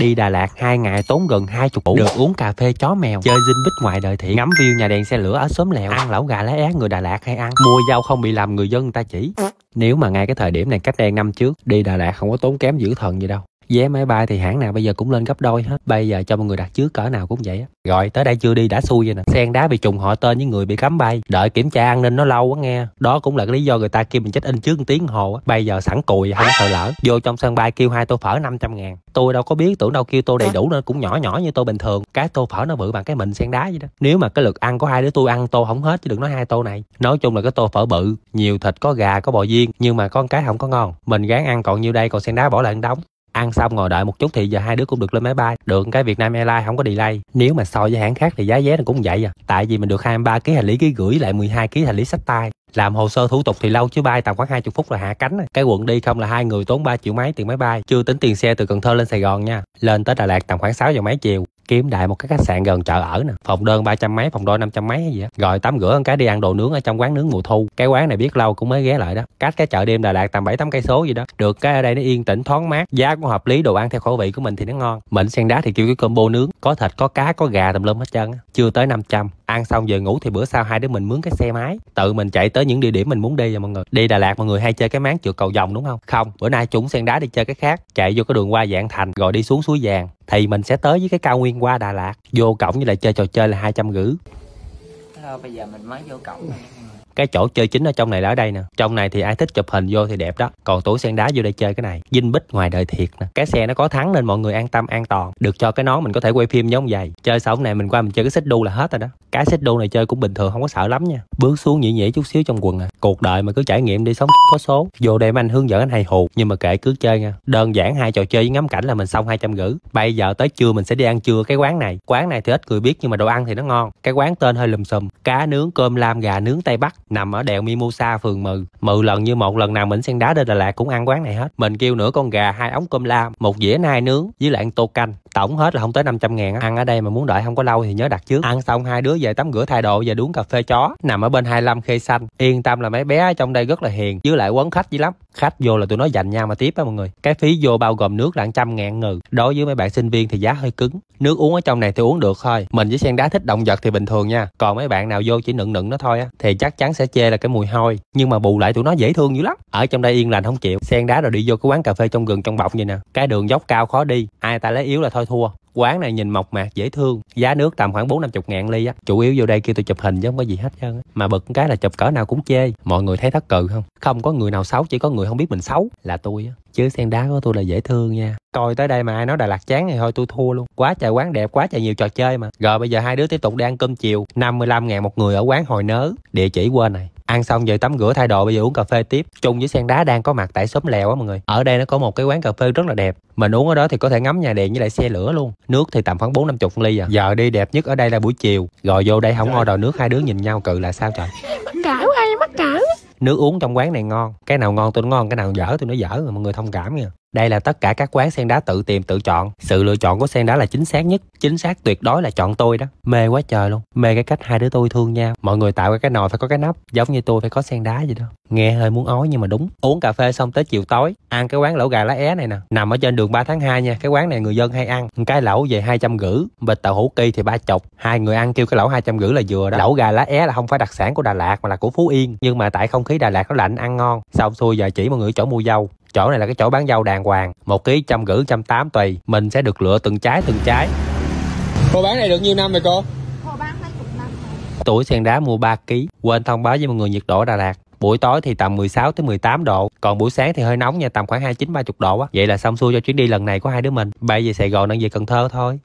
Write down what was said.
Đi Đà Lạt hai ngày tốn gần 20 củ Được uống cà phê chó mèo Chơi dinh bích ngoài đời thiện Ngắm view nhà đèn xe lửa ở xóm lèo Ăn lẩu gà lá é người Đà Lạt hay ăn Mua dao không bị làm người dân người ta chỉ Nếu mà ngay cái thời điểm này cách đây năm trước Đi Đà Lạt không có tốn kém dữ thần gì đâu vé máy bay thì hãng nào bây giờ cũng lên gấp đôi hết bây giờ cho mọi người đặt trước cỡ nào cũng vậy á rồi tới đây chưa đi đã xui vậy nè sen đá bị trùng họ tên với người bị cấm bay đợi kiểm tra an ninh nó lâu quá nghe đó cũng là cái lý do người ta kêu mình check in trước một tiếng hồ á bây giờ sẵn cùi không sợ lỡ vô trong sân bay kêu hai tô phở 500 ngàn tôi đâu có biết tưởng đâu kêu tô đầy dạ. đủ nên cũng nhỏ nhỏ như tô bình thường cái tô phở nó bự bằng cái mình sen đá vậy đó nếu mà cái lực ăn của hai đứa tôi ăn tô không hết chứ đừng nói hai tô này nói chung là cái tô phở bự nhiều thịt có gà có bò viên nhưng mà con cái không có ngon mình gán ăn còn nhiêu đây còn sen đá bỏ lại đóng ăn xong ngồi đợi một chút thì giờ hai đứa cũng được lên máy bay được cái Vietnam Airlines không có delay nếu mà so với hãng khác thì giá vé nó cũng vậy à tại vì mình được 23 kg hành lý ký gửi lại 12 kg hành lý sách tay làm hồ sơ thủ tục thì lâu chứ bay tầm khoảng 20 phút là hạ cánh à. cái quận đi không là hai người tốn 3 triệu mấy tiền máy bay chưa tính tiền xe từ Cần Thơ lên Sài Gòn nha lên tới Đà Lạt tầm khoảng 6 giờ mấy chiều kiếm đại một cái khách sạn gần chợ ở nè phòng đơn ba trăm mấy phòng đôi năm trăm mấy hay gì á rồi tắm rửa một cái đi ăn đồ nướng ở trong quán nướng mùa thu cái quán này biết lâu cũng mới ghé lại đó cách cái chợ đêm đà lạt tầm bảy tám cây số gì đó được cái ở đây nó yên tĩnh thoáng mát giá cũng hợp lý đồ ăn theo khẩu vị của mình thì nó ngon mình sen đá thì kêu cái combo nướng có thịt có cá có gà tùm lum hết trơn chưa tới 500 ăn xong về ngủ thì bữa sau hai đứa mình mướn cái xe máy tự mình chạy tới những địa điểm mình muốn đi rồi mọi người đi đà lạt mọi người hay chơi cái máng trượt cầu vòng đúng không không bữa nay chúng sen đá đi chơi cái khác chạy vô cái đường qua dạng thành rồi đi xuống suối vàng thì mình sẽ tới với cái cao nguyên qua đà lạt vô cổng như là chơi trò chơi là hai trăm gửi. bây giờ mình mới vô cổng cái chỗ chơi chính ở trong này là ở đây nè trong này thì ai thích chụp hình vô thì đẹp đó còn tuổi sen đá vô đây chơi cái này dinh bích ngoài đời thiệt nè cái xe nó có thắng nên mọi người an tâm an toàn được cho cái nón mình có thể quay phim giống vậy chơi xong này mình qua mình chơi cái xích đu là hết rồi đó cái xích đu này chơi cũng bình thường không có sợ lắm nha bước xuống nhỉ nhỉ chút xíu trong quần à cuộc đời mà cứ trải nghiệm đi sống có số vô đây anh hướng dẫn anh hay hù nhưng mà kệ cứ chơi nha đơn giản hai trò chơi với ngắm cảnh là mình xong hai trăm rưỡi bây giờ tới trưa mình sẽ đi ăn trưa cái quán này quán này thì ít người biết nhưng mà đồ ăn thì nó ngon cái quán tên hơi lùm xùm cá nướng cơm lam gà nướng tây bắc nằm ở đèo Mimosa phường 10 10 lần như một lần nào mình sen đá đến Đà Lạt cũng ăn quán này hết mình kêu nửa con gà hai ống cơm la một dĩa nai nướng với lại tô canh tổng hết là không tới 500 ngàn ăn ở đây mà muốn đợi không có lâu thì nhớ đặt trước ăn xong hai đứa về tắm rửa thay đồ và đuống cà phê chó nằm ở bên 25 khê xanh yên tâm là mấy bé ở trong đây rất là hiền chứ lại quấn khách dữ lắm khách vô là tụi nó dành nhau mà tiếp á mọi người cái phí vô bao gồm nước là trăm ngàn ngừ đối với mấy bạn sinh viên thì giá hơi cứng nước uống ở trong này thì uống được thôi mình với sen đá thích động vật thì bình thường nha còn mấy bạn nào vô chỉ nựng nựng nó thôi á thì chắc chắn sẽ chê là cái mùi hôi nhưng mà bù lại tụi nó dễ thương dữ lắm ở trong đây yên lành không chịu sen đá rồi đi vô cái quán cà phê trong gừng trong bọc vậy nè cái đường dốc cao khó đi ai ta lấy yếu là thôi thôi thua quán này nhìn mộc mạc dễ thương giá nước tầm khoảng bốn năm chục ngàn ly á chủ yếu vô đây kia tôi chụp hình chứ không có gì hết trơn á mà bực cái là chụp cỡ nào cũng chê mọi người thấy thất cự không không có người nào xấu chỉ có người không biết mình xấu là tôi á chứ sen đá của tôi là dễ thương nha coi tới đây mà ai nói đà lạt chán thì thôi tôi thua luôn quá trời quán đẹp quá trời nhiều trò chơi mà rồi bây giờ hai đứa tiếp tục đi ăn cơm chiều 55 ngàn một người ở quán hồi nớ địa chỉ quên này ăn xong về tắm rửa thay đồ bây giờ uống cà phê tiếp chung với sen đá đang có mặt tại xóm lèo á mọi người ở đây nó có một cái quán cà phê rất là đẹp mình uống ở đó thì có thể ngắm nhà đèn với lại xe lửa luôn nước thì tầm khoảng bốn năm chục ly à giờ đi đẹp nhất ở đây là buổi chiều rồi vô đây không order nước hai đứa nhìn nhau cự là sao trời mắc cảo ai mắc cảo nước uống trong quán này ngon cái nào ngon tôi ngon cái nào dở tôi nó dở rồi mọi người thông cảm nha đây là tất cả các quán sen đá tự tìm tự chọn. Sự lựa chọn của sen đá là chính xác nhất, chính xác tuyệt đối là chọn tôi đó. Mê quá trời luôn, mê cái cách hai đứa tôi thương nhau. Mọi người tạo cái nồi phải có cái nắp, giống như tôi phải có sen đá vậy đó. Nghe hơi muốn ói nhưng mà đúng. Uống cà phê xong tới chiều tối, ăn cái quán lẩu gà lá é này nè, nằm ở trên đường 3 tháng 2 nha. Cái quán này người dân hay ăn, cái lẩu về hai trăm rưỡi, bịch tàu hủ kỳ thì ba chục. Hai người ăn kêu cái lẩu hai trăm rưỡi là vừa đó. Lẩu gà lá é là không phải đặc sản của Đà Lạt mà là của Phú Yên, nhưng mà tại không khí Đà Lạt nó lạnh ăn ngon. Xong xuôi giờ chỉ mọi người chỗ mua dâu, chỗ này là cái chỗ bán rau đàng hoàng một ký trăm rưỡi trăm tám tùy mình sẽ được lựa từng trái từng trái cô bán này được nhiêu năm rồi cô cô bán mấy chục năm tuổi sen đá mua 3 kg quên thông báo với mọi người nhiệt độ đà lạt buổi tối thì tầm 16 tới 18 độ còn buổi sáng thì hơi nóng nha tầm khoảng 29 30 độ á vậy là xong xuôi cho chuyến đi lần này của hai đứa mình bay về Sài Gòn đang về Cần Thơ thôi